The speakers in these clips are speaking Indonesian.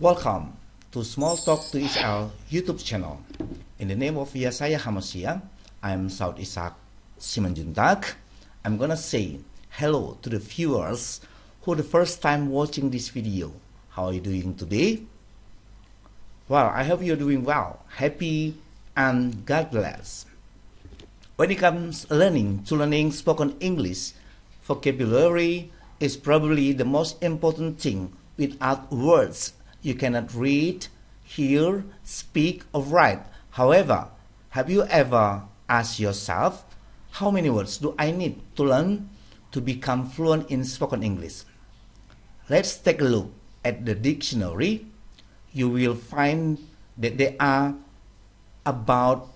Welcome to Small Talk to Israel YouTube channel. In the name of Yesaya Hamasiah, I'm Saud Isaac Simanjuntak. I'm gonna say hello to the viewers who the first time watching this video. How are you doing today? Well, I hope you're doing well, happy, and God bless. When it comes learning to learning spoken English, vocabulary is probably the most important thing without words you cannot read, hear, speak, or write. However, have you ever asked yourself, how many words do I need to learn to become fluent in spoken English? Let's take a look at the dictionary. You will find that there are about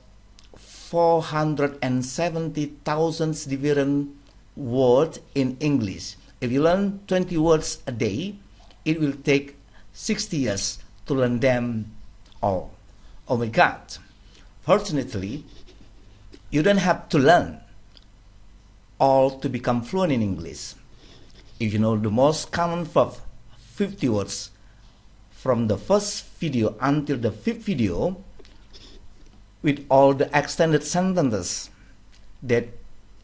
470,000 different words in English. If you learn 20 words a day, it will take 60 years to learn them all. Oh my God. Fortunately, you don't have to learn all to become fluent in English. If you know the most common verb, 50 words, from the first video until the fifth video, with all the extended sentences that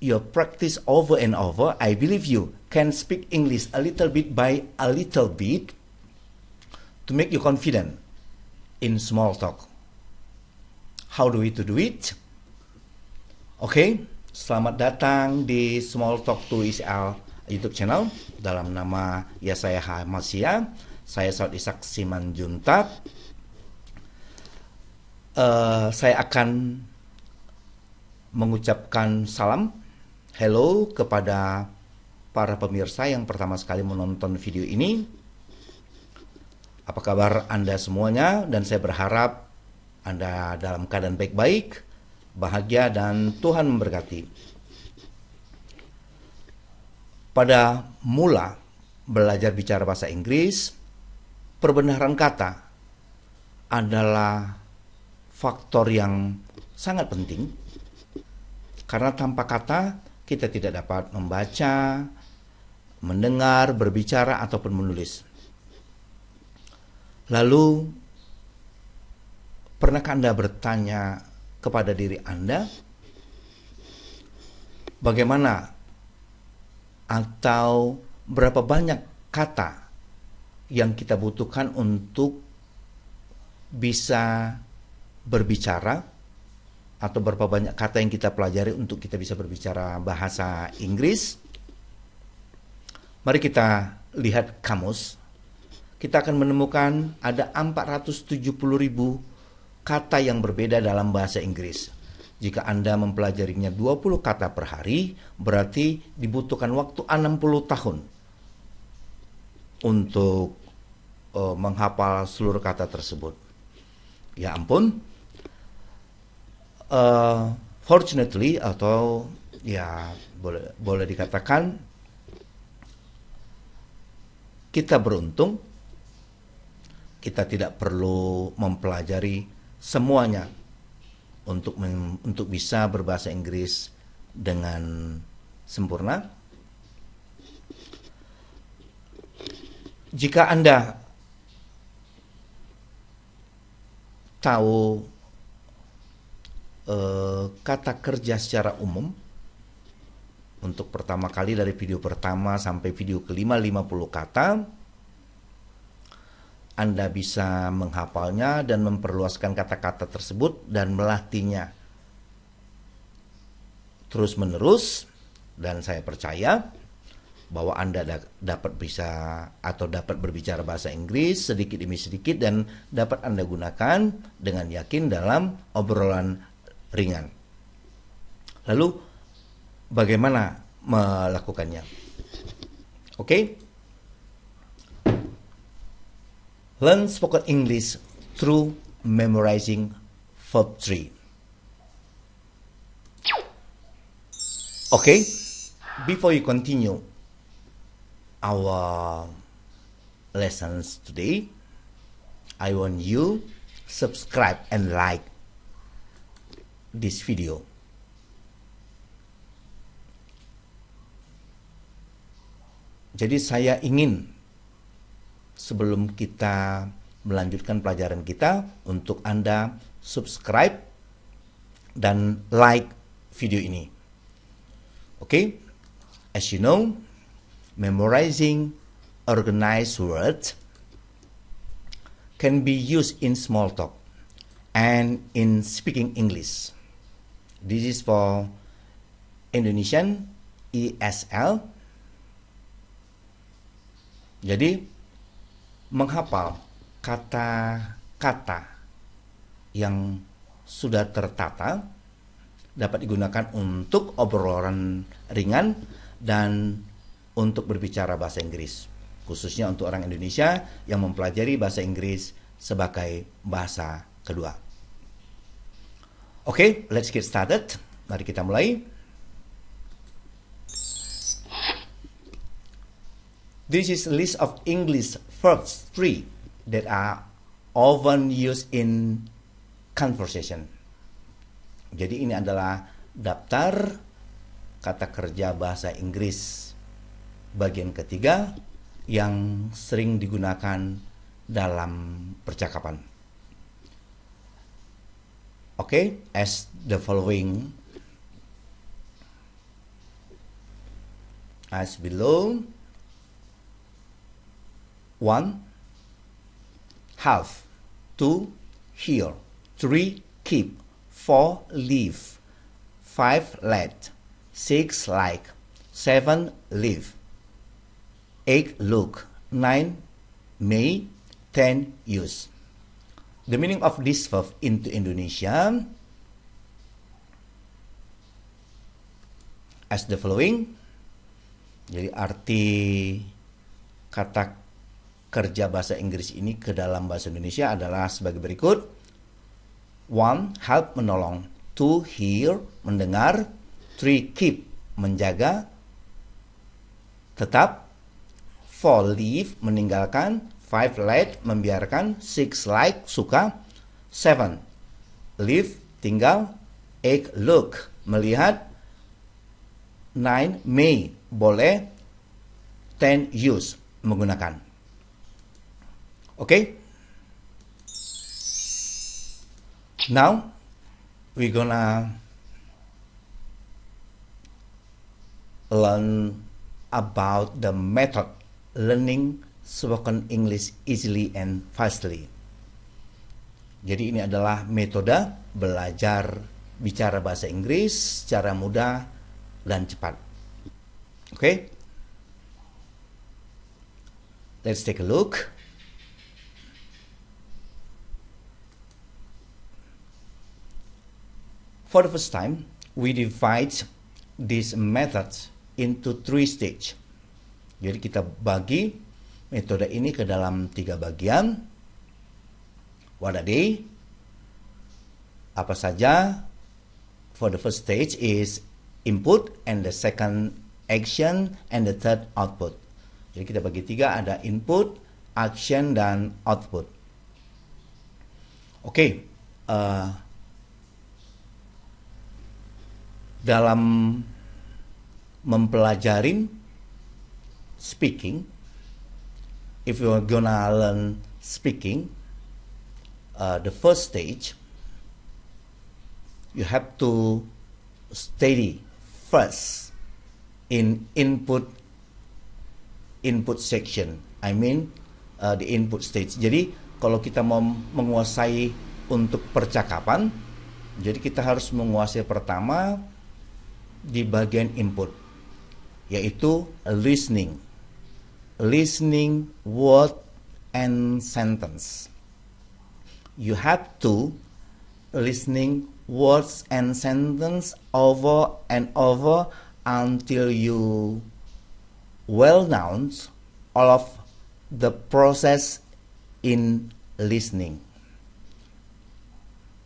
you practice over and over, I believe you can speak English a little bit by a little bit to make you confident in small talk. How do we to do it? Oke, okay, selamat datang di Small Talk to ISL e YouTube channel dalam nama ya saya Hamasya, saya Saud Isak Simanjuntak. Uh, saya akan mengucapkan salam hello kepada para pemirsa yang pertama sekali menonton video ini apa kabar Anda semuanya? Dan saya berharap Anda dalam keadaan baik-baik, bahagia, dan Tuhan memberkati. Pada mula belajar bicara bahasa Inggris, perbenaran kata adalah faktor yang sangat penting. Karena tanpa kata, kita tidak dapat membaca, mendengar, berbicara, ataupun menulis Lalu, pernahkah Anda bertanya kepada diri Anda, bagaimana atau berapa banyak kata yang kita butuhkan untuk bisa berbicara atau berapa banyak kata yang kita pelajari untuk kita bisa berbicara bahasa Inggris. Mari kita lihat kamus kita akan menemukan ada 470 ribu kata yang berbeda dalam bahasa Inggris. Jika Anda mempelajarinya 20 kata per hari, berarti dibutuhkan waktu 60 tahun untuk uh, menghafal seluruh kata tersebut. Ya ampun. Uh, fortunately atau ya boleh boleh dikatakan kita beruntung kita tidak perlu mempelajari semuanya untuk untuk bisa berbahasa Inggris dengan sempurna. Jika Anda tahu eh, kata kerja secara umum untuk pertama kali dari video pertama sampai video kelima 50 kata anda bisa menghafalnya dan memperluaskan kata-kata tersebut dan melatihnya terus-menerus dan saya percaya bahwa Anda da dapat bisa atau dapat berbicara bahasa Inggris sedikit demi sedikit dan dapat Anda gunakan dengan yakin dalam obrolan ringan. Lalu bagaimana melakukannya? Oke. Okay? Learn spoken English through memorizing verb tree. Okay, before you continue our lessons today, I want you subscribe and like this video. Jadi saya ingin sebelum kita melanjutkan pelajaran kita untuk Anda subscribe dan like video ini. Oke, okay? as you know, memorizing organized words can be used in small talk and in speaking English. This is for Indonesian ESL. Jadi menghafal kata-kata yang sudah tertata dapat digunakan untuk obrolan ringan dan untuk berbicara bahasa Inggris khususnya untuk orang Indonesia yang mempelajari bahasa Inggris sebagai bahasa kedua. Oke, okay, let's get started. Mari kita mulai. This is a list of English first three that are often used in conversation. Jadi ini adalah daftar kata kerja bahasa Inggris bagian ketiga yang sering digunakan dalam percakapan. Oke, okay, as the following as below One, have. Two, here Three, keep. Four, leave Five, let. Six, like. Seven, leave Eight, look. Nine, may. Ten, use. The meaning of this verb into Indonesian as the following. Jadi arti kata kerja bahasa Inggris ini ke dalam bahasa Indonesia adalah sebagai berikut. One, help menolong. Two, hear, mendengar. Three, keep, menjaga. Tetap. Four, leave, meninggalkan. Five, let, membiarkan. Six, like, suka. Seven, leave, tinggal. Eight, look, melihat. Nine, may, boleh. Ten, use, menggunakan. Okay? Now, we're gonna learn about the method learning spoken English easily and fastly. Jadi ini adalah metode belajar bicara bahasa Inggris secara mudah dan cepat. Oke. Okay? Let's take a look. For the first time, we divide this method into three stage. Jadi kita bagi metode ini ke dalam tiga bagian. What are they? Apa saja? For the first stage is input and the second action and the third output. Jadi kita bagi tiga ada input, action dan output. Oke, okay, uh, dalam mempelajarin speaking if you are gonna learn speaking uh, the first stage you have to study first in input input section I mean uh, the input stage jadi kalau kita mau menguasai untuk percakapan jadi kita harus menguasai pertama di bagian input yaitu listening. Listening word and sentence. You have to listening words and sentence over and over until you well knows all of the process in listening.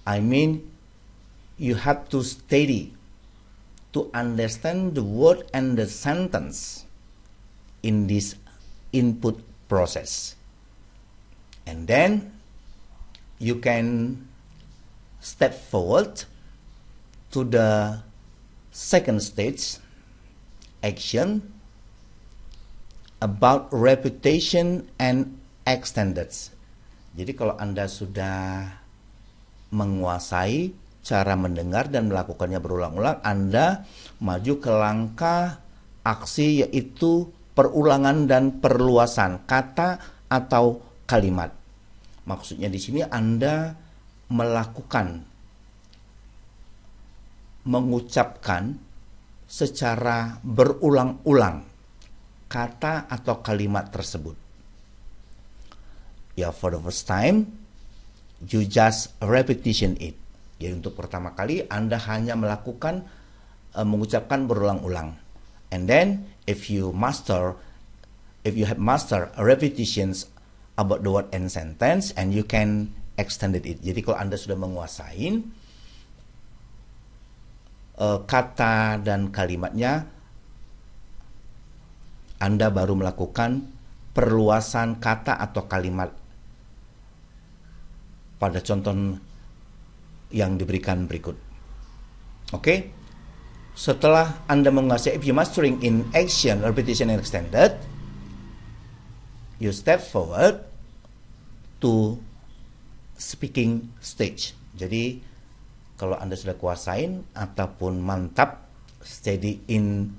I mean, you have to study to understand the word and the sentence in this input process. And then you can step forward to the second stage action about reputation and extended. Jadi kalau Anda sudah menguasai cara mendengar dan melakukannya berulang-ulang, Anda maju ke langkah aksi yaitu perulangan dan perluasan kata atau kalimat. Maksudnya di sini Anda melakukan mengucapkan secara berulang-ulang kata atau kalimat tersebut. Ya, for the first time, you just repetition it. Jadi untuk pertama kali Anda hanya melakukan uh, mengucapkan berulang-ulang. And then if you master if you have master repetitions about the word and sentence and you can extend it. Jadi kalau Anda sudah menguasai uh, kata dan kalimatnya Anda baru melakukan perluasan kata atau kalimat. Pada contoh yang diberikan berikut. Oke? Okay? Setelah Anda menguasai if you mastering in action, repetition and extended, you step forward to speaking stage. Jadi kalau Anda sudah kuasain ataupun mantap steady in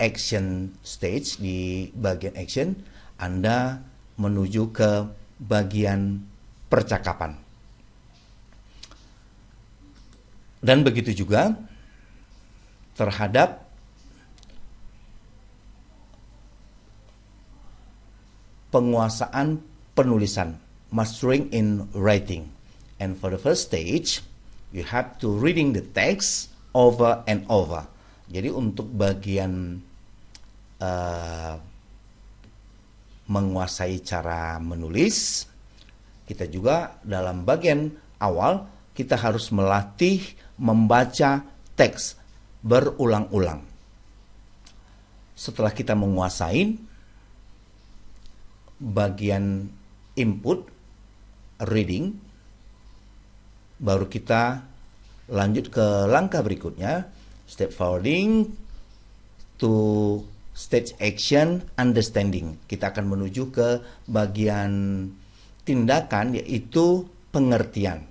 action stage di bagian action, Anda menuju ke bagian percakapan. Dan begitu juga terhadap penguasaan penulisan, mastering in writing. And for the first stage, you have to reading the text over and over. Jadi untuk bagian uh, menguasai cara menulis, kita juga dalam bagian awal kita harus melatih membaca teks berulang-ulang. Setelah kita menguasai bagian input reading, baru kita lanjut ke langkah berikutnya, step forwarding to stage action understanding. Kita akan menuju ke bagian tindakan yaitu pengertian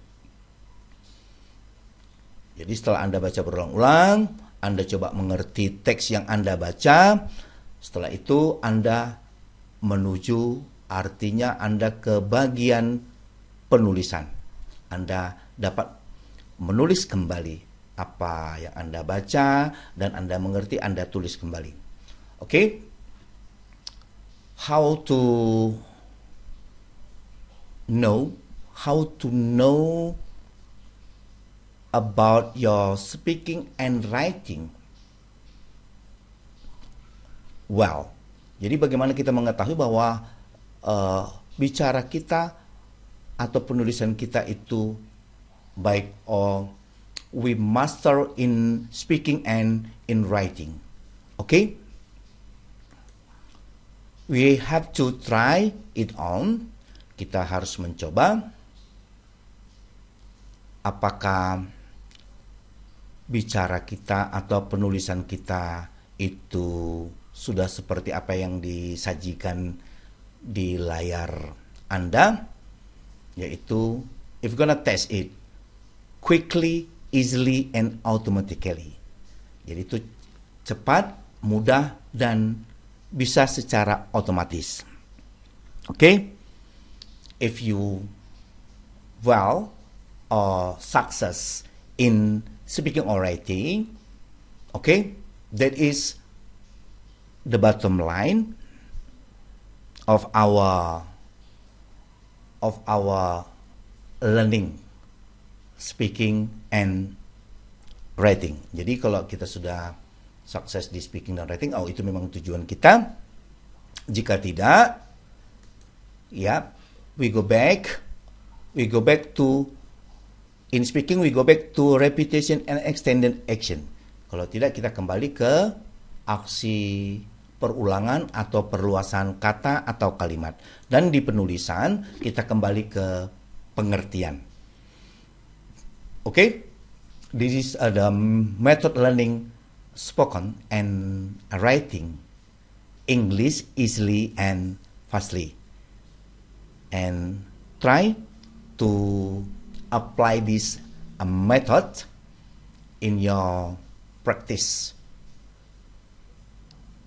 jadi setelah Anda baca berulang-ulang, Anda coba mengerti teks yang Anda baca, setelah itu Anda menuju artinya Anda ke bagian penulisan. Anda dapat menulis kembali apa yang Anda baca dan Anda mengerti Anda tulis kembali. Oke? Okay? How to know how to know about your speaking and writing? Well, jadi bagaimana kita mengetahui bahwa uh, bicara kita atau penulisan kita itu baik or oh, we master in speaking and in writing. Okay? We have to try it on. Kita harus mencoba apakah bicara kita atau penulisan kita itu sudah seperti apa yang disajikan di layar Anda yaitu if gonna test it quickly, easily and automatically. Jadi itu cepat, mudah dan bisa secara otomatis. Oke? Okay? If you well or success in Speaking or writing, okay, that is the bottom line of our of our learning speaking and writing. Jadi kalau kita sudah sukses di speaking dan writing, oh itu memang tujuan kita. Jika tidak, ya, yeah, we go back, we go back to In speaking, we go back to repetition and extended action. Kalau tidak, kita kembali ke aksi perulangan atau perluasan kata atau kalimat. Dan di penulisan, kita kembali ke pengertian. Oke, okay? this is uh, the method learning spoken and writing English easily and fastly. And try to apply this uh, method in your practice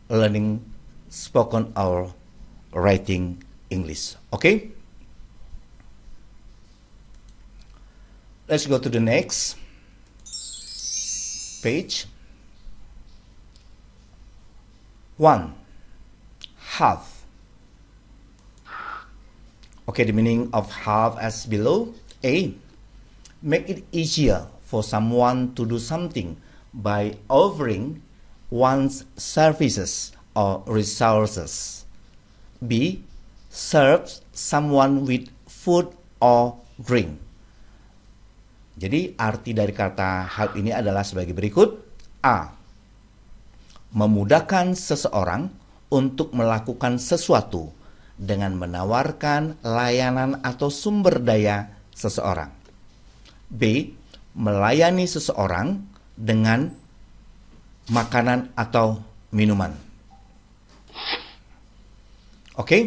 learning spoken or writing English. Okay? Let's go to the next page. One, half. Okay, the meaning of half as below. A. make it easier for someone to do something by offering one's services or resources. B. serves someone with food or drink. Jadi arti dari kata hal ini adalah sebagai berikut. A. Memudahkan seseorang untuk melakukan sesuatu dengan menawarkan layanan atau sumber daya seseorang. B. Melayani seseorang dengan makanan atau minuman. Oke? Okay?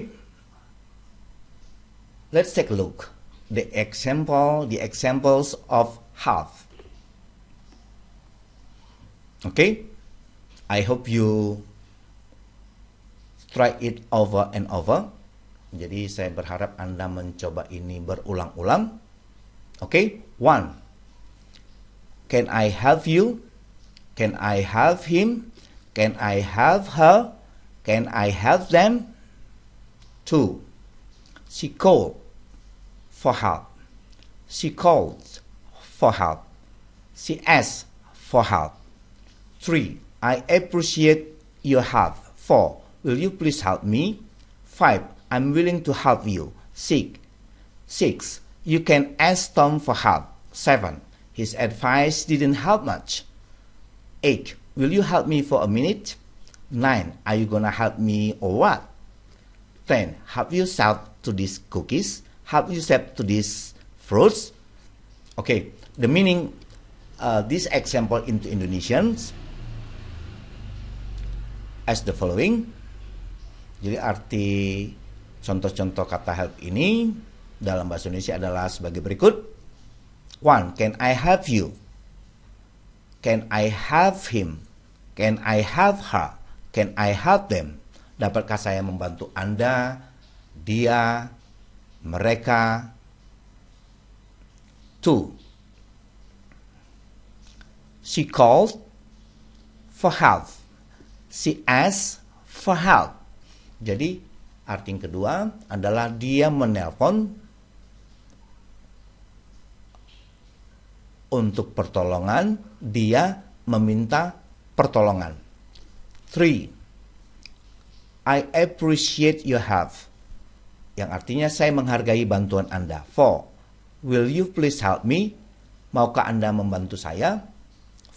Let's take a look. The example, the examples of half. Oke? Okay? I hope you try it over and over. Jadi saya berharap Anda mencoba ini berulang-ulang. Oke? Okay? One, can I have you? Can I have him? Can I have her? Can I have them? Two, she called for help. She called for help. She asked for help. Three, I appreciate your help. Four, will you please help me? Five, I'm willing to help you. Six, six, you can ask Tom for help. 7. His advice didn't help much. 8. Will you help me for a minute? 9. Are you gonna help me or what? 10. Help yourself to these cookies. Help yourself to these fruits. Okay, the meaning uh, this example into Indonesian as the following. Jadi arti contoh-contoh kata help ini dalam bahasa Indonesia adalah sebagai berikut. One, can I have you? Can I have him? Can I have her? Can I have them? Dapatkah saya membantu Anda, dia, mereka? Two, she called for help. She asked for help. Jadi, arti kedua adalah dia menelpon untuk pertolongan, dia meminta pertolongan. 3. I appreciate your help. Yang artinya saya menghargai bantuan Anda. 4. Will you please help me? Maukah Anda membantu saya?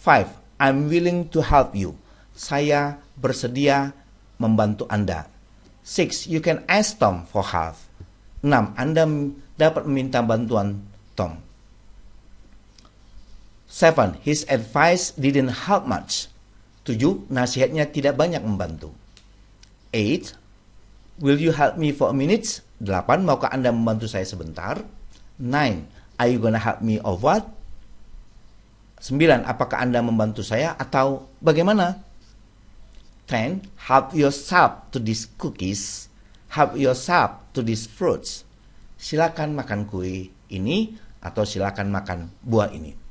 5. I'm willing to help you. Saya bersedia membantu Anda. 6. You can ask Tom for help. 6. Anda dapat meminta bantuan Tom. Seven, his advice didn't help much. Tujuh, nasihatnya tidak banyak membantu. Eight, will you help me for a minute? Delapan, maukah Anda membantu saya sebentar? Nine, are you gonna help me or what? Sembilan, apakah Anda membantu saya atau bagaimana? Ten, help yourself to these cookies. Help yourself to these fruits. Silakan makan kue ini atau silakan makan buah ini.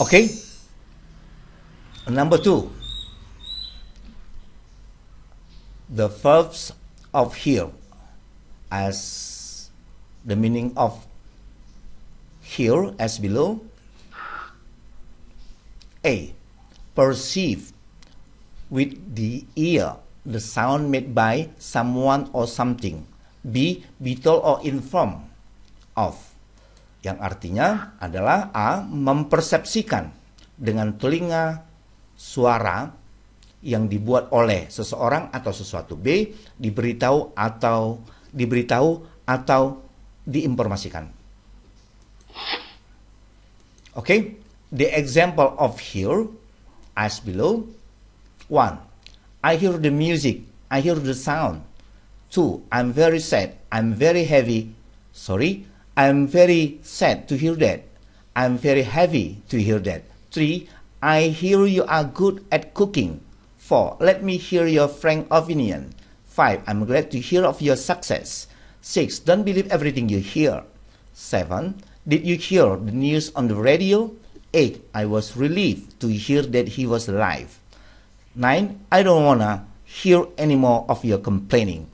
Okay? Number two, the verbs of here as the meaning of here as below. A. Perceive with the ear the sound made by someone or something. B. Be told or informed of. Yang artinya adalah A. Mempersepsikan dengan telinga suara yang dibuat oleh seseorang atau sesuatu. B. Diberitahu atau diberitahu atau diinformasikan. Oke, okay? the example of here as below. One, I hear the music, I hear the sound. Two, I'm very sad, I'm very heavy. Sorry, I'm very sad to hear that. I'm very happy to hear that. Three, I hear you are good at cooking. Four, let me hear your frank opinion. Five, I'm glad to hear of your success. Six, don't believe everything you hear. Seven, did you hear the news on the radio? Eight, I was relieved to hear that he was alive. Nine, I don't wanna hear any more of your complaining.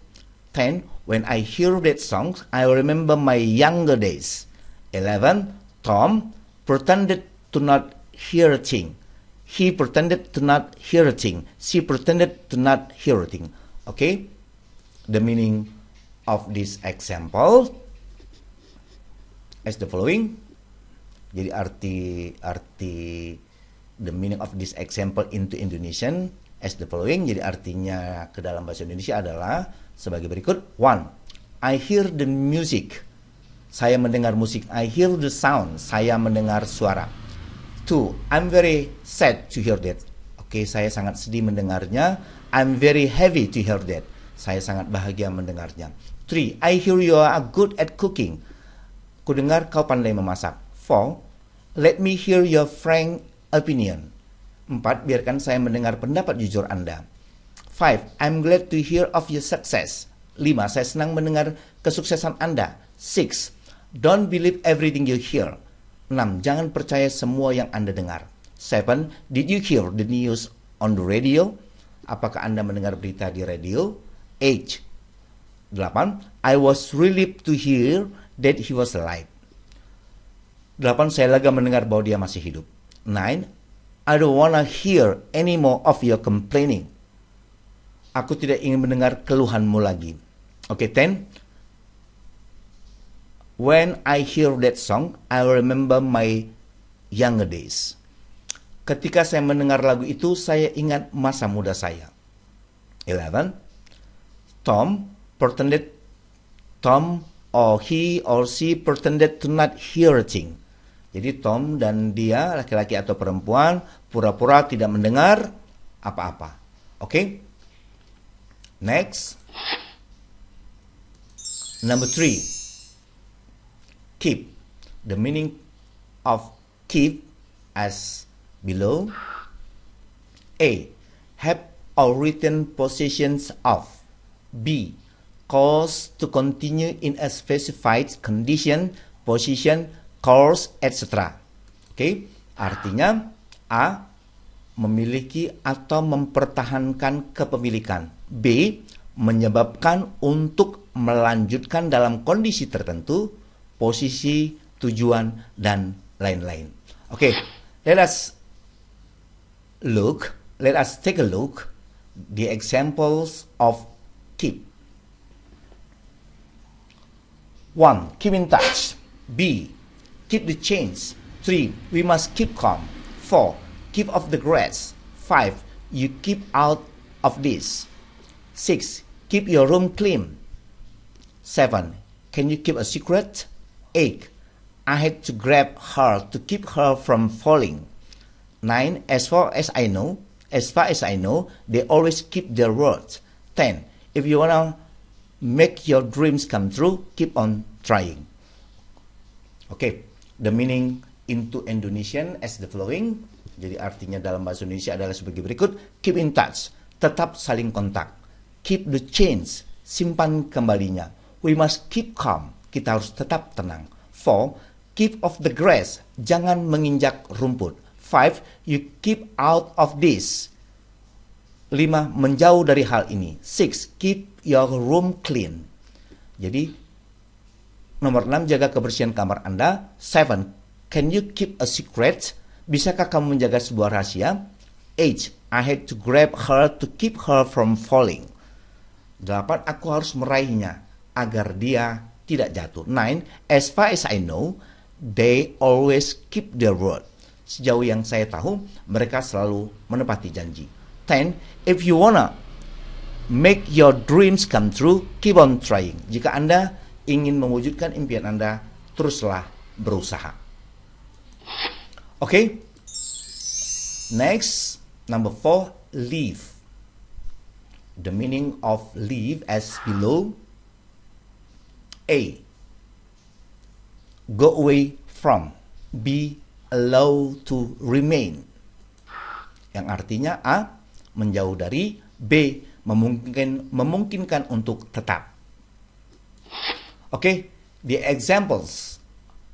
Ten, When I hear that song, I remember my younger days. 11. Tom pretended to not hear a thing. He pretended to not hear a thing. She pretended to not hear a thing. Okay? The meaning of this example as the following. Jadi arti arti the meaning of this example into Indonesian as the following. Jadi artinya ke dalam bahasa Indonesia adalah sebagai berikut. One, I hear the music. Saya mendengar musik. I hear the sound. Saya mendengar suara. Two, I'm very sad to hear that. Oke, okay, saya sangat sedih mendengarnya. I'm very heavy to hear that. Saya sangat bahagia mendengarnya. Three, I hear you are good at cooking. Kudengar kau pandai memasak. Four, let me hear your frank opinion. Empat, biarkan saya mendengar pendapat jujur Anda. 5. I'm glad to hear of your success. 5. Saya senang mendengar kesuksesan Anda. 6. Don't believe everything you hear. 6. Jangan percaya semua yang Anda dengar. 7. Did you hear the news on the radio? Apakah Anda mendengar berita di radio? 8. 8. I was relieved to hear that he was alive. 8. Saya lega mendengar bahwa dia masih hidup. 9. I don't wanna hear any more of your complaining. Aku tidak ingin mendengar keluhanmu lagi. Oke, okay, ten. When I hear that song, I remember my younger days. Ketika saya mendengar lagu itu, saya ingat masa muda saya. Eleven. Tom pretended Tom or he or she pretended to not hear a thing. Jadi Tom dan dia laki-laki atau perempuan pura-pura tidak mendengar apa-apa. Oke? Okay? Next. Number three, keep. The meaning of keep as below. A. Have or written positions of. B. Cause to continue in a specified condition, position, course, etc. Oke, okay? artinya A. Memiliki atau mempertahankan kepemilikan. B. Menyebabkan untuk melanjutkan dalam kondisi tertentu, posisi, tujuan, dan lain-lain. Oke, okay, let us look, let us take a look the examples of keep. One, keep in touch. B, keep the chains. Three, we must keep calm. Four, keep off the grass. Five, you keep out of this. 6. Keep your room clean. 7. Can you keep a secret? 8. I had to grab her to keep her from falling. 9. As far as I know, as far as I know, they always keep their word. 10. If you wanna make your dreams come true, keep on trying. Okay, the meaning into Indonesian as the following. Jadi artinya dalam bahasa Indonesia adalah sebagai berikut, keep in touch, tetap saling kontak keep the chains, simpan kembalinya. We must keep calm, kita harus tetap tenang. Four, keep off the grass, jangan menginjak rumput. Five, you keep out of this. Lima, menjauh dari hal ini. Six, keep your room clean. Jadi, nomor enam, jaga kebersihan kamar Anda. Seven, can you keep a secret? Bisakah kamu menjaga sebuah rahasia? Eight, I had to grab her to keep her from falling. Delapan, aku harus meraihnya agar dia tidak jatuh. 9. as far as I know, they always keep their word. Sejauh yang saya tahu, mereka selalu menepati janji. 10. if you wanna make your dreams come true, keep on trying. Jika Anda ingin mewujudkan impian Anda, teruslah berusaha. Oke, okay? next number 4, leave the meaning of leave as below. A. Go away from. Be allowed to remain. Yang artinya A. Menjauh dari. B. Memungkinkan, memungkinkan untuk tetap. Oke, okay, the examples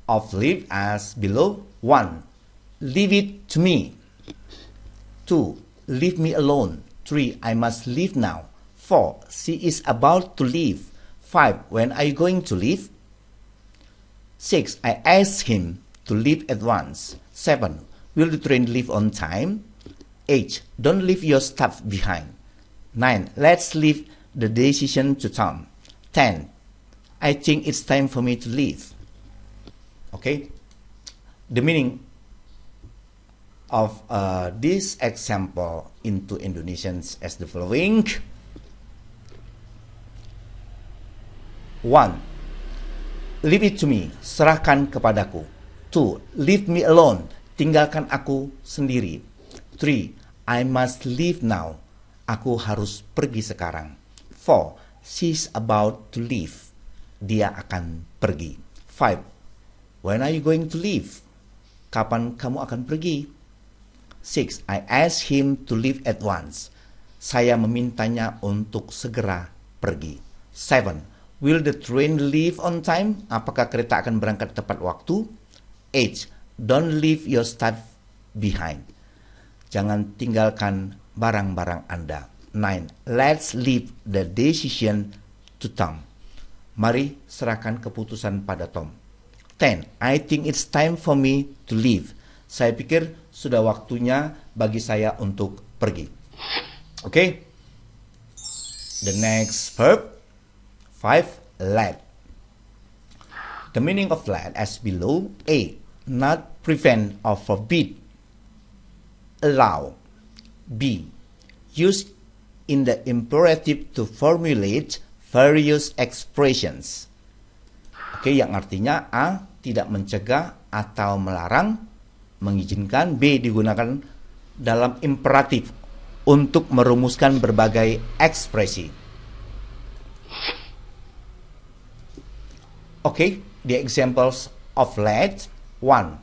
of leave as below. One. Leave it to me. Two. Leave me alone. 3. I must leave now. 4. She is about to leave. 5. When are you going to leave? 6. I asked him to leave at once. 7. Will the train leave on time? 8. Don't leave your stuff behind. 9. Let's leave the decision to Tom. 10. I think it's time for me to leave. Okay? The meaning of uh, this example into Indonesians as the following. One, leave it to me, serahkan kepadaku. Two, leave me alone, tinggalkan aku sendiri. Three, I must leave now, aku harus pergi sekarang. Four, she's about to leave, dia akan pergi. Five, when are you going to leave? Kapan kamu akan pergi? Six, I asked him to leave at once. Saya memintanya untuk segera pergi. Seven, Will the train leave on time? Apakah kereta akan berangkat tepat waktu? Eight, Don't leave your stuff behind. Jangan tinggalkan barang-barang Anda. Nine, Let's leave the decision to Tom. Mari serahkan keputusan pada Tom. Ten, I think it's time for me to leave saya pikir sudah waktunya bagi saya untuk pergi. Oke. Okay? The next verb five let. The meaning of let as below. A. Not prevent or forbid. Allow. B. Use in the imperative to formulate various expressions. Oke, okay, yang artinya A. Tidak mencegah atau melarang mengizinkan, B digunakan dalam imperatif untuk merumuskan berbagai ekspresi. Okay, the examples of let one.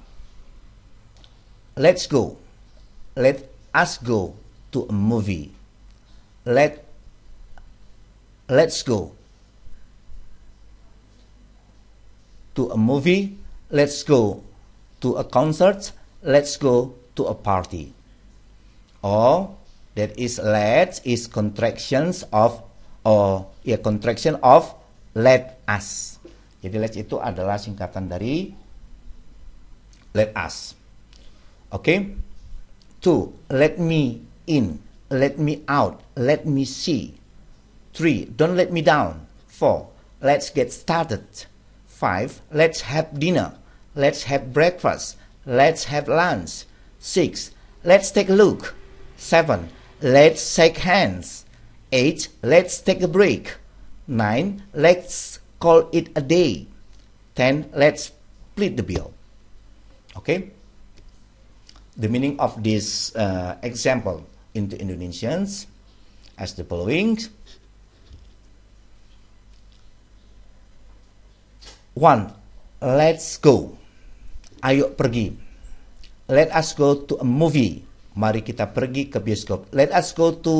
Let's go. Let us go to a movie. Let let's go to a movie. Let's go to a concert. let's go to a party. Or that is let is contractions of or a contraction of let us. Jadi let itu adalah singkatan dari let us. Okay? Two, let me in, let me out, let me see. Three, don't let me down. Four, let's get started. Five, let's have dinner, let's have breakfast, Let's have lunch. 6. Let's take a look. 7. Let's shake hands. 8. Let's take a break. 9. Let's call it a day. 10. Let's split the bill. Okay? The meaning of this uh, example into Indonesians as the following. One, let's go. ayo pergi. Let us go to a movie. Mari kita pergi ke bioskop. Let us go to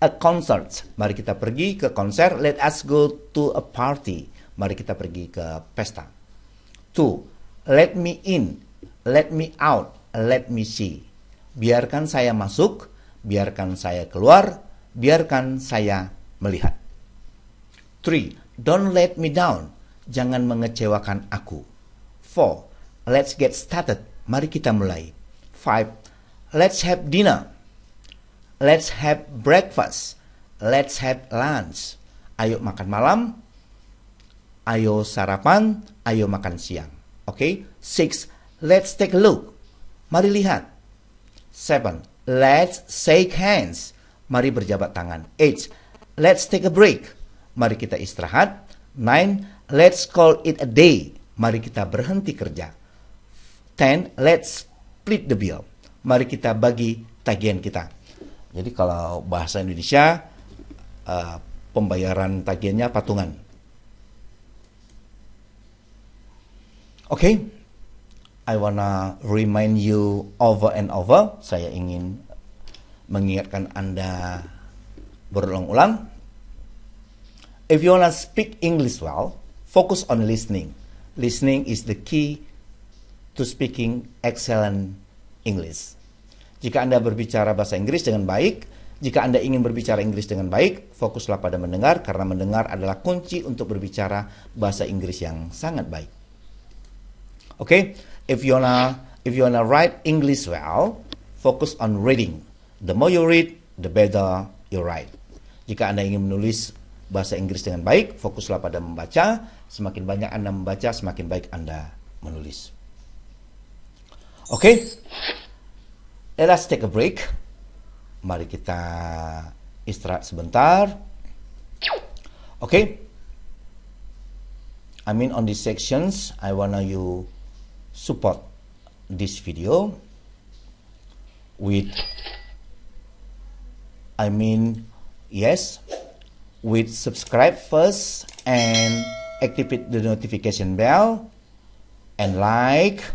a concert. Mari kita pergi ke konser. Let us go to a party. Mari kita pergi ke pesta. Two, let me in, let me out, let me see. Biarkan saya masuk, biarkan saya keluar, biarkan saya melihat. Three, don't let me down. Jangan mengecewakan aku. Four, Let's get started. Mari kita mulai. 5. Let's have dinner. Let's have breakfast. Let's have lunch. Ayo makan malam. Ayo sarapan. Ayo makan siang. Oke. Okay? 6. Let's take a look. Mari lihat. 7. Let's shake hands. Mari berjabat tangan. 8. Let's take a break. Mari kita istirahat. 9. Let's call it a day. Mari kita berhenti kerja. 10, let's split the bill. Mari kita bagi tagihan kita. Jadi kalau bahasa Indonesia uh, pembayaran tagihannya patungan. Oke, okay. I wanna remind you over and over. Saya ingin mengingatkan Anda berulang-ulang. If you wanna speak English well, focus on listening. Listening is the key to speaking excellent English. Jika Anda berbicara bahasa Inggris dengan baik, jika Anda ingin berbicara Inggris dengan baik, fokuslah pada mendengar karena mendengar adalah kunci untuk berbicara bahasa Inggris yang sangat baik. Oke, okay? if you wanna if you wanna write English well, focus on reading. The more you read, the better you write. Jika Anda ingin menulis bahasa Inggris dengan baik, fokuslah pada membaca. Semakin banyak Anda membaca, semakin baik Anda menulis. Oke, okay? let's take a break. Mari kita istirahat sebentar. Oke, okay? I mean on these sections, I wanna you support this video with, I mean, yes, with subscribe first and activate the notification bell and like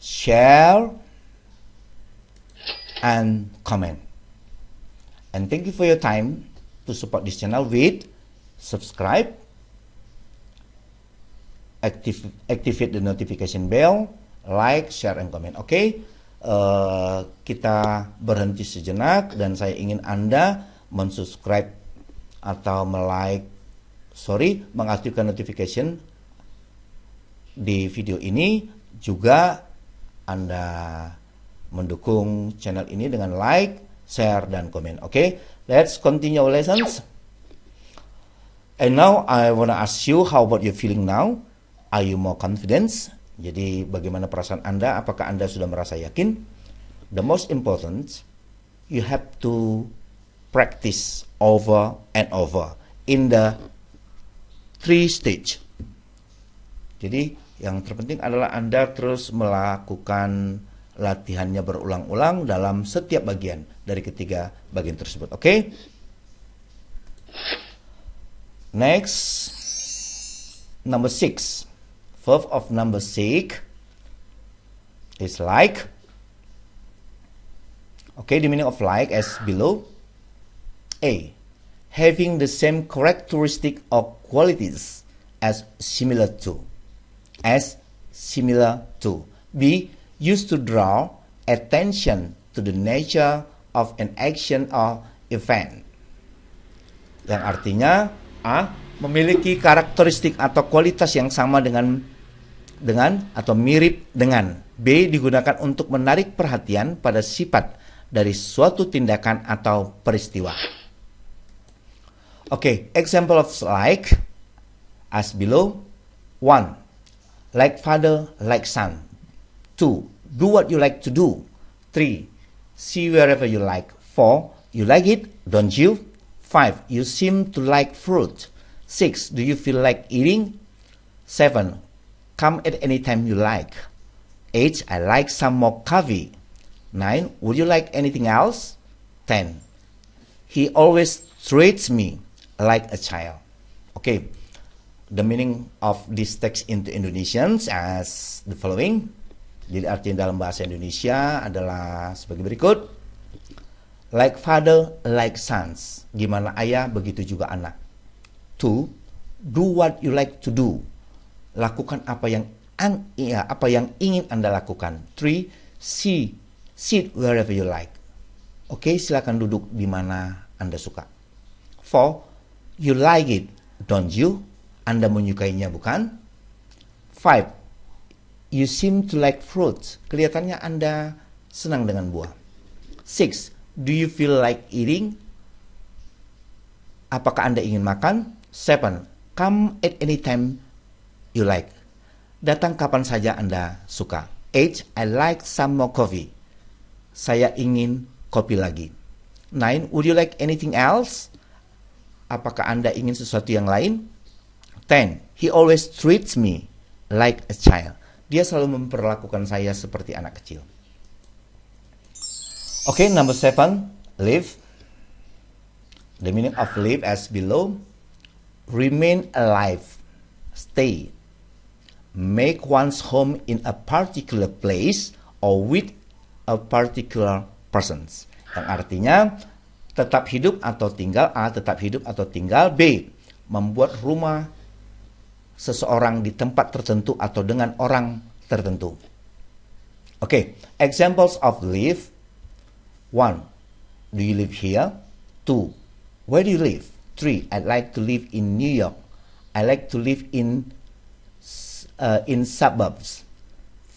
share, and comment. And thank you for your time to support this channel with subscribe, active, activate the notification bell, like, share, and comment. Oke, okay? uh, kita berhenti sejenak dan saya ingin Anda mensubscribe atau melike, sorry, mengaktifkan notification di video ini juga anda mendukung channel ini dengan like, share, dan komen. Oke, okay? let's continue our lessons. And now I wanna ask you how about your feeling now? Are you more confident? Jadi bagaimana perasaan Anda? Apakah Anda sudah merasa yakin? The most important, you have to practice over and over in the three stage. Jadi yang terpenting adalah Anda terus melakukan latihannya berulang-ulang dalam setiap bagian dari ketiga bagian tersebut. Oke. Okay? Next number six, Verb of number six is like Okay, the meaning of like as below. A. Having the same characteristic or qualities as similar to as similar to. B. Used to draw attention to the nature of an action or event. Yang artinya A. Memiliki karakteristik atau kualitas yang sama dengan dengan atau mirip dengan. B. Digunakan untuk menarik perhatian pada sifat dari suatu tindakan atau peristiwa. Oke, okay, example of like as below. One, like father, like son. Two, do what you like to do. Three, see wherever you like. Four, you like it, don't you? Five, you seem to like fruit. Six, do you feel like eating? Seven, come at any time you like. Eight, I like some more coffee. Nine, would you like anything else? Ten, he always treats me like a child. Okay. the meaning of this text into Indonesians as the following. Jadi artinya dalam bahasa Indonesia adalah sebagai berikut. Like father, like sons. Gimana ayah, begitu juga anak. Two, do what you like to do. Lakukan apa yang ya, apa yang ingin Anda lakukan. Three, see, sit wherever you like. Oke, okay, silakan duduk di mana Anda suka. Four, you like it, don't you? Anda menyukainya bukan? Five, you seem to like fruit. Kelihatannya Anda senang dengan buah. Six, do you feel like eating? Apakah Anda ingin makan? Seven, come at any time you like. Datang kapan saja Anda suka. Eight, I like some more coffee. Saya ingin kopi lagi. Nine, would you like anything else? Apakah Anda ingin sesuatu yang lain? 10. He always treats me like a child. Dia selalu memperlakukan saya seperti anak kecil. Oke, okay, number 7, live. The meaning of live as below. Remain alive. Stay. Make one's home in a particular place or with a particular persons. Yang artinya tetap hidup atau tinggal A, tetap hidup atau tinggal B. Membuat rumah seseorang di tempat tertentu atau dengan orang tertentu. Oke, okay, examples of live. One, do you live here? Two, where do you live? Three, I'd like to live in New York. I like to live in uh, in suburbs.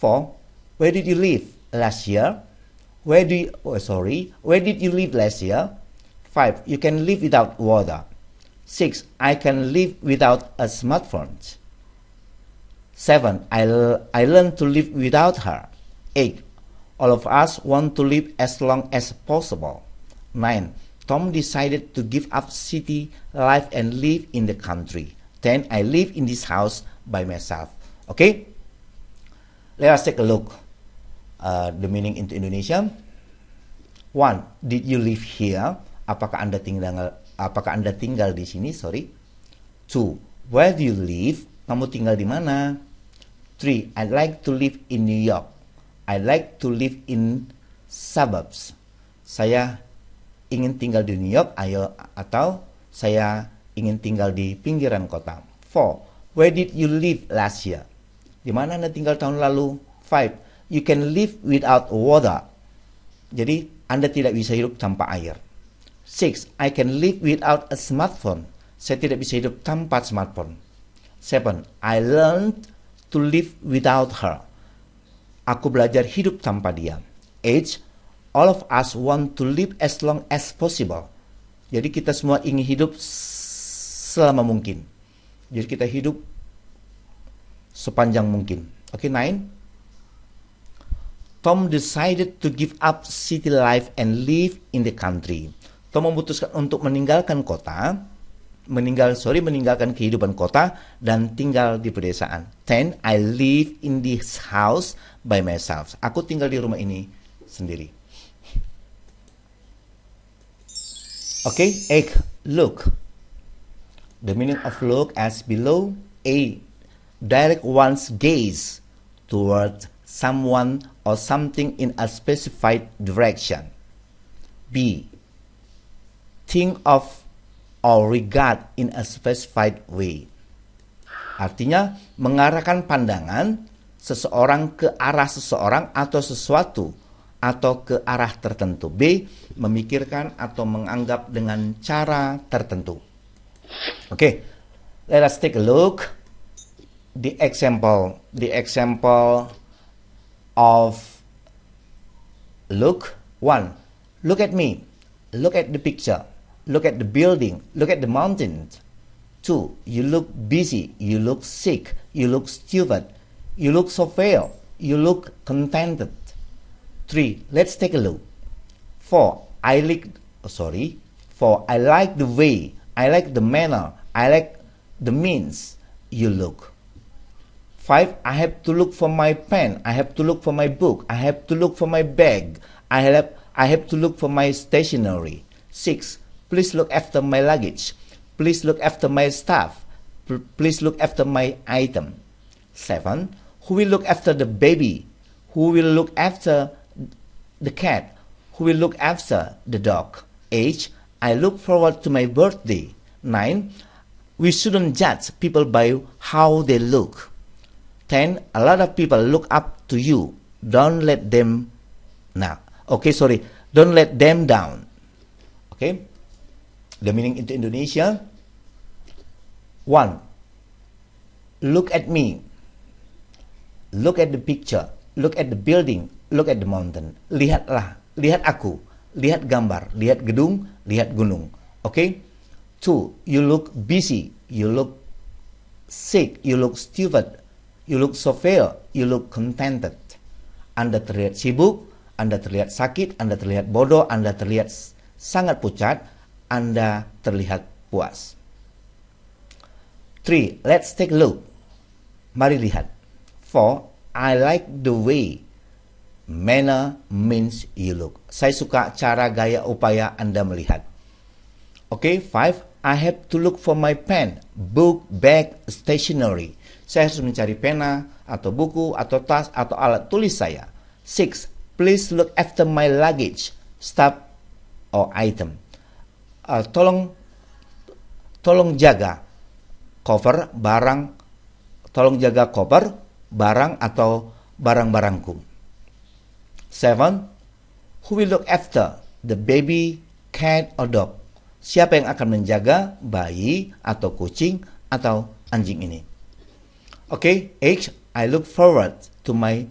Four, where did you live last year? Where do you, oh, sorry, where did you live last year? Five, you can live without water. Six, I can live without a smartphone. Seven, I, I learned to live without her. Eight, all of us want to live as long as possible. Nine, Tom decided to give up city life and live in the country. Ten. I live in this house by myself. Okay? Let us take a look uh, the meaning into Indonesian. One, did you live here? Apakah Anda tinggal apakah Anda tinggal di sini? Sorry. Two, where do you live? Kamu tinggal di mana? Three, I'd like to live in New York. I like to live in suburbs. Saya ingin tinggal di New York, ayo atau saya ingin tinggal di pinggiran kota. Four, where did you live last year? Di mana Anda tinggal tahun lalu? Five, you can live without water. Jadi, Anda tidak bisa hidup tanpa air. Six, I can live without a smartphone. Saya tidak bisa hidup tanpa smartphone. Seven, I learned to live without her. Aku belajar hidup tanpa dia. Eight, all of us want to live as long as possible. Jadi kita semua ingin hidup selama mungkin. Jadi kita hidup sepanjang mungkin. Oke, okay, nine. Tom decided to give up city life and live in the country atau memutuskan untuk meninggalkan kota, meninggal sorry meninggalkan kehidupan kota dan tinggal di pedesaan. Ten, I live in this house by myself. Aku tinggal di rumah ini sendiri. Oke, okay, eight, look. The meaning of look as below. A, direct one's gaze toward someone or something in a specified direction. B, think of or regard in a specified way. Artinya, mengarahkan pandangan seseorang ke arah seseorang atau sesuatu atau ke arah tertentu. B. Memikirkan atau menganggap dengan cara tertentu. Oke, okay. let us take a look the example, the example of look one. Look at me. Look at the picture. look at the building, look at the mountain. Two, you look busy, you look sick, you look stupid, you look so frail, you look contented. Three, let's take a look. Four, I like, oh, sorry, four, I like the way, I like the manner, I like the means you look. Five, I have to look for my pen, I have to look for my book, I have to look for my bag, I have, I have to look for my stationery. Six, Please look after my luggage. Please look after my stuff. Please look after my item. Seven, who will look after the baby? Who will look after the cat? Who will look after the dog? Eight, I look forward to my birthday. Nine, we shouldn't judge people by how they look. Ten, a lot of people look up to you. Don't let them, Now, okay, sorry, don't let them down. Okay. The meaning into Indonesia. One. Look at me. Look at the picture. Look at the building. Look at the mountain. Lihatlah. Lihat aku. Lihat gambar. Lihat gedung. Lihat gunung. Oke. Okay? Two. You look busy. You look sick. You look stupid. You look so fair. You look contented. Anda terlihat sibuk. Anda terlihat sakit, Anda terlihat bodoh, Anda terlihat sangat pucat, anda terlihat puas. 3. Let's take a look. Mari lihat. 4. I like the way manner means you look. Saya suka cara gaya upaya Anda melihat. Oke, okay, five. I have to look for my pen, book, bag, stationery. Saya harus mencari pena atau buku atau tas atau alat tulis saya. Six. Please look after my luggage, stuff or item uh, tolong tolong jaga cover barang tolong jaga cover barang atau barang-barangku. Seven, who will look after the baby, cat or dog? Siapa yang akan menjaga bayi atau kucing atau anjing ini? Oke, okay, H, I look forward to my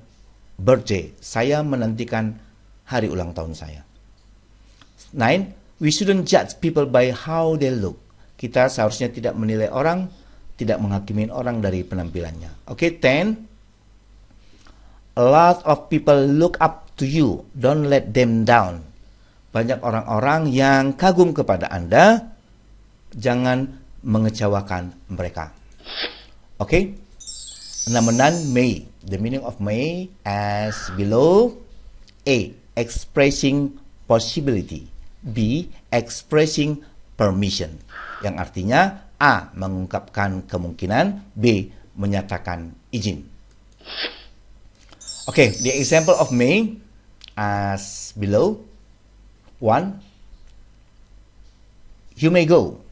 birthday. Saya menantikan hari ulang tahun saya. Nine, We shouldn't judge people by how they look. Kita seharusnya tidak menilai orang, tidak menghakimi orang dari penampilannya. Oke, okay, ten. A lot of people look up to you. Don't let them down. Banyak orang-orang yang kagum kepada Anda. Jangan mengecewakan mereka. Oke? Okay? Namanan May. The meaning of May as below. A. Expressing possibility. B. Expressing permission. Yang artinya A. Mengungkapkan kemungkinan. B. Menyatakan izin. Oke, okay, the example of me as below. One, you may go,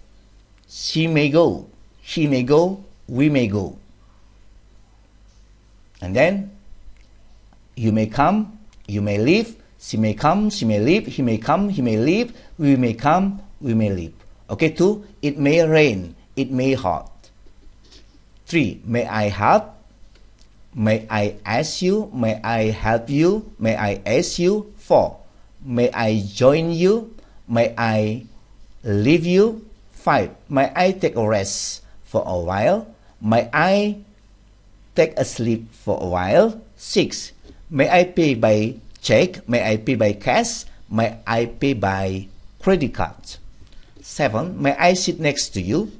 she may go, he may go, we may go. And then, you may come, you may leave, She may come, she may leave, he may come, he may leave, we may come, we may leave. Okay, two, it may rain, it may hot. Three, may I help? may I ask you, may I help you, may I ask you. Four, may I join you, may I leave you. Five, may I take a rest for a while, may I take a sleep for a while. Six, may I pay by check may I pay by cash, may I pay by credit card. 7. May I sit next to you?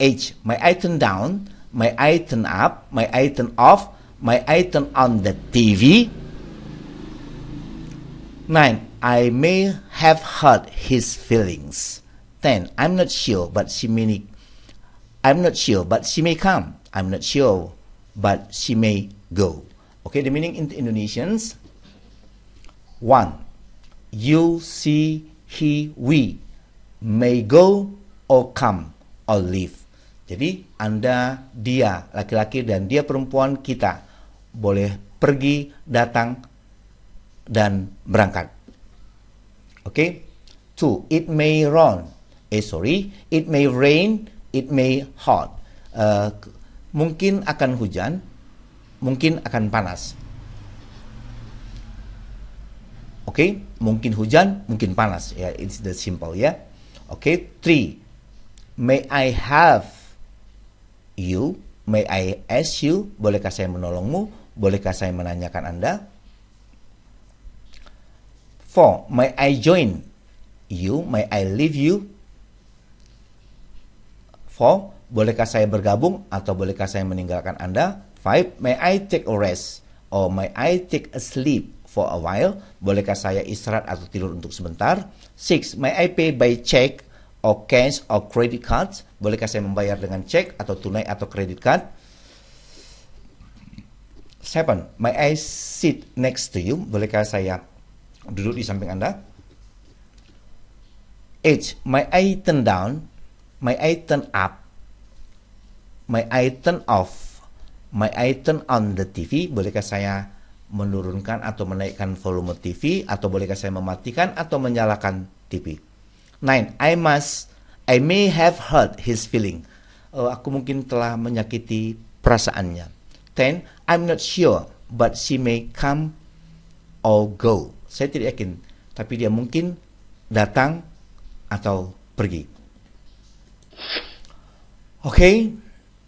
8. May I turn down? May I turn up? May I turn off? May I turn on the TV? 9. I may have hurt his feelings. 10. I'm not sure, but she may I'm not sure, but she may come. I'm not sure, but she may go. Okay, the meaning in Indonesians, One, you, she, he, we may go or come or leave. Jadi Anda, dia, laki-laki dan dia perempuan kita boleh pergi, datang, dan berangkat. Oke? Okay? Two, it may rain. Eh, sorry. It may rain, it may hot. Uh, mungkin akan hujan, mungkin akan panas. Oke, okay? mungkin hujan, mungkin panas. Ya, yeah, it's the simple ya. Yeah? Oke, okay? three. May I have you? May I ask you? Bolehkah saya menolongmu? Bolehkah saya menanyakan Anda? Four. May I join you? May I leave you? Four. Bolehkah saya bergabung atau bolehkah saya meninggalkan Anda? Five. May I take a rest? Or may I take a sleep? for a while? Bolehkah saya istirahat atau tidur untuk sebentar? Six, may I pay by check or cash or credit cards? Bolehkah saya membayar dengan check atau tunai atau credit card? Seven, may I sit next to you? Bolehkah saya duduk di samping Anda? Eight, may I turn down? May I turn up? May I turn off? May I turn on the TV? Bolehkah saya menurunkan atau menaikkan volume TV atau bolehkah saya mematikan atau menyalakan TV. Nine, I must, I may have hurt his feeling. Uh, aku mungkin telah menyakiti perasaannya. Ten, I'm not sure, but she may come or go. Saya tidak yakin, tapi dia mungkin datang atau pergi. Oke, okay,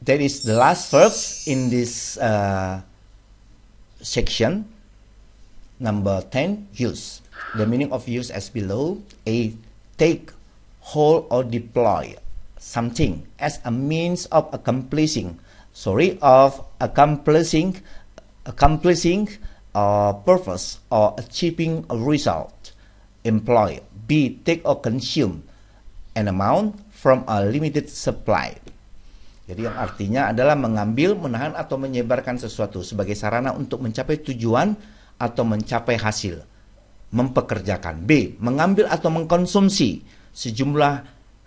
that is the last verb in this uh, section number 10 use the meaning of use as below a take hold or deploy something as a means of accomplishing sorry of accomplishing accomplishing a purpose or achieving a result employ b take or consume an amount from a limited supply Jadi yang artinya adalah mengambil, menahan atau menyebarkan sesuatu sebagai sarana untuk mencapai tujuan atau mencapai hasil. Mempekerjakan. B. Mengambil atau mengkonsumsi sejumlah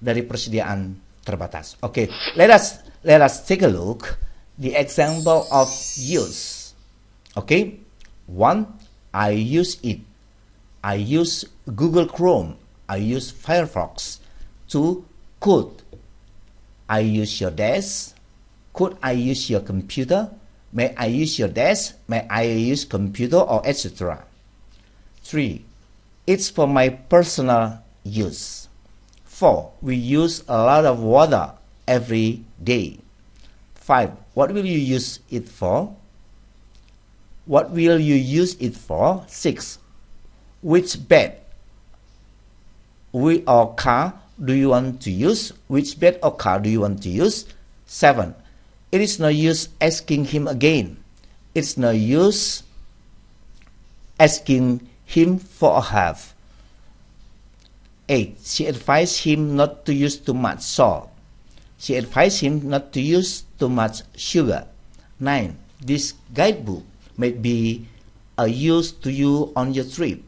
dari persediaan terbatas. Oke, okay. let us let us take a look the example of use. Oke. Okay. One, I use it. I use Google Chrome. I use Firefox. Two, code. I use your desk? Could I use your computer? May I use your desk? May I use computer or etc. 3. It's for my personal use. 4. We use a lot of water every day. 5. What will you use it for? What will you use it for? 6. Which bed? We or car do you want to use? Which bed or car do you want to use? 7. It is no use asking him again. It's no use asking him for a half. 8. She advised him not to use too much salt. She advised him not to use too much sugar. 9. This guidebook may be a use to you on your trip.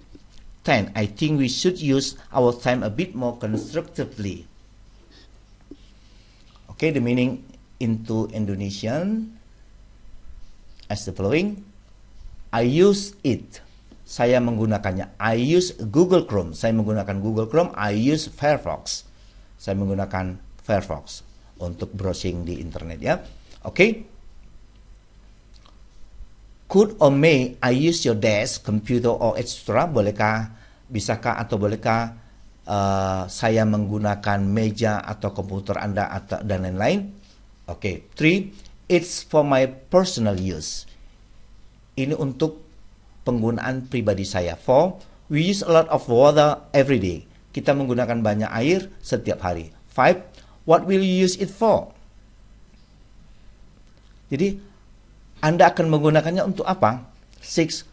time, I think we should use our time a bit more constructively. Okay, the meaning into Indonesian as the following. I use it. Saya menggunakannya. I use Google Chrome. Saya menggunakan Google Chrome. I use Firefox. Saya menggunakan Firefox untuk browsing di internet ya. Oke. Okay? could or may I use your desk, computer or extra? Bolehkah, bisakah atau bolehkah uh, saya menggunakan meja atau komputer Anda atau dan lain-lain? Oke, okay. three, it's for my personal use. Ini untuk penggunaan pribadi saya. Four, we use a lot of water every day. Kita menggunakan banyak air setiap hari. Five, what will you use it for? Jadi anda akan menggunakannya untuk apa? Six,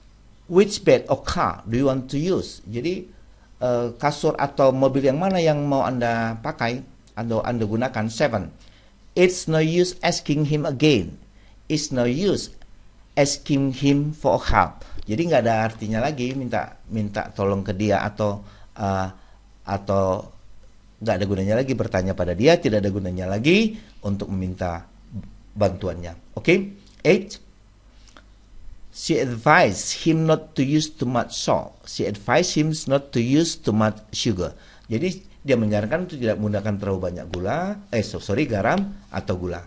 which bed or car do you want to use? Jadi uh, kasur atau mobil yang mana yang mau Anda pakai atau Anda gunakan? Seven, it's no use asking him again. It's no use asking him for help. Jadi nggak ada artinya lagi minta minta tolong ke dia atau uh, atau nggak ada gunanya lagi bertanya pada dia, tidak ada gunanya lagi untuk meminta bantuannya. Oke? Okay? 8. She advised him not to use too much salt. She advised him not to use too much sugar. Jadi dia menyarankan untuk tidak menggunakan terlalu banyak gula, eh sorry garam atau gula.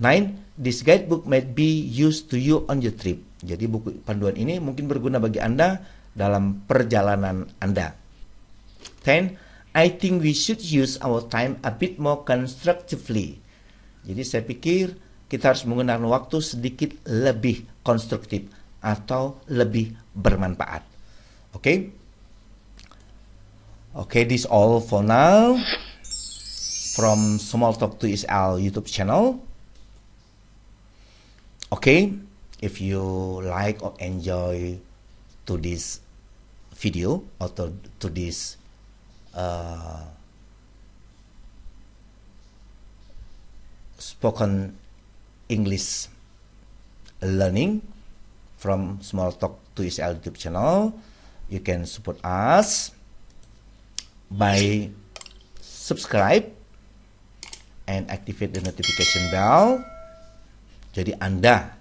9. This guidebook might be used to you on your trip. Jadi buku panduan ini mungkin berguna bagi Anda dalam perjalanan Anda. 10. I think we should use our time a bit more constructively. Jadi saya pikir kita harus menggunakan waktu sedikit lebih konstruktif atau lebih bermanfaat. Oke? Okay? Oke, okay, this all for now from Small Talk to ISL YouTube channel. Okay, if you like or enjoy to this video or to, to this uh, spoken English learning from Small Talk to ESL YouTube channel. You can support us by subscribe and activate the notification bell. Jadi Anda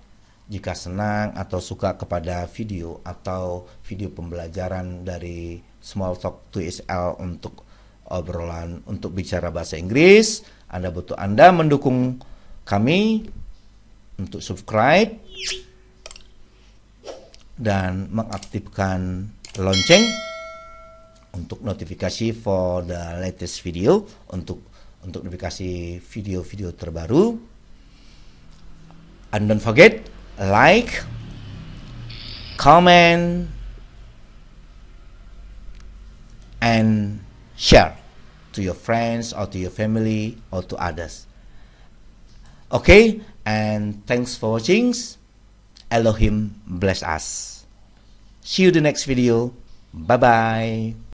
jika senang atau suka kepada video atau video pembelajaran dari Small Talk to ESL untuk obrolan untuk bicara bahasa Inggris, Anda butuh Anda mendukung kami untuk subscribe dan mengaktifkan lonceng untuk notifikasi for the latest video untuk untuk notifikasi video-video terbaru and don't forget like comment and share to your friends or to your family or to others okay and thanks for watching. Elohim bless us. See you the next video. Bye bye.